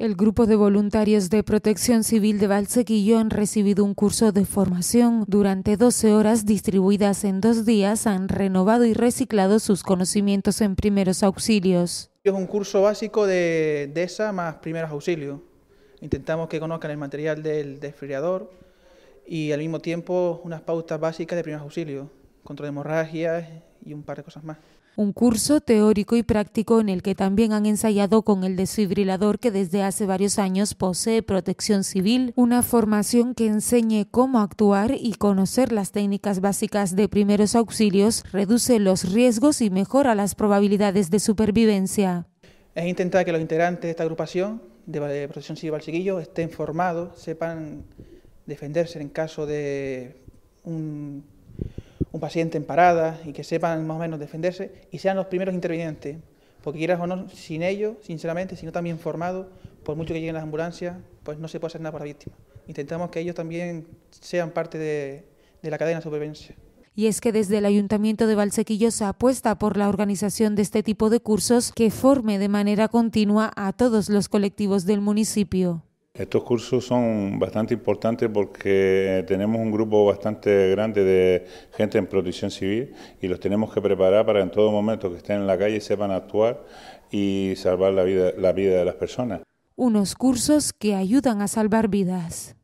El grupo de voluntarios de protección civil de Valsequillo han recibido un curso de formación. Durante 12 horas distribuidas en dos días han renovado y reciclado sus conocimientos en primeros auxilios. Es un curso básico de, de esa más primeros auxilios. Intentamos que conozcan el material del desfriador y al mismo tiempo unas pautas básicas de primeros auxilios contra de hemorragias y un par de cosas más. Un curso teórico y práctico en el que también han ensayado con el desfibrilador que desde hace varios años posee protección civil, una formación que enseñe cómo actuar y conocer las técnicas básicas de primeros auxilios, reduce los riesgos y mejora las probabilidades de supervivencia. Es intentar que los integrantes de esta agrupación de protección civil siguillo estén formados, sepan defenderse en caso de un un paciente en parada y que sepan más o menos defenderse y sean los primeros intervinientes. Porque quieras o no, sin ellos, sinceramente, si no están bien formados, por mucho que lleguen las ambulancias, pues no se puede hacer nada para la víctima. Intentamos que ellos también sean parte de, de la cadena de supervivencia. Y es que desde el Ayuntamiento de Valsequillo se apuesta por la organización de este tipo de cursos que forme de manera continua a todos los colectivos del municipio. Estos cursos son bastante importantes porque eh, tenemos un grupo bastante grande de gente en protección civil y los tenemos que preparar para en todo momento que estén en la calle sepan actuar y salvar la vida de las personas. Unos cursos que ayudan a salvar vidas.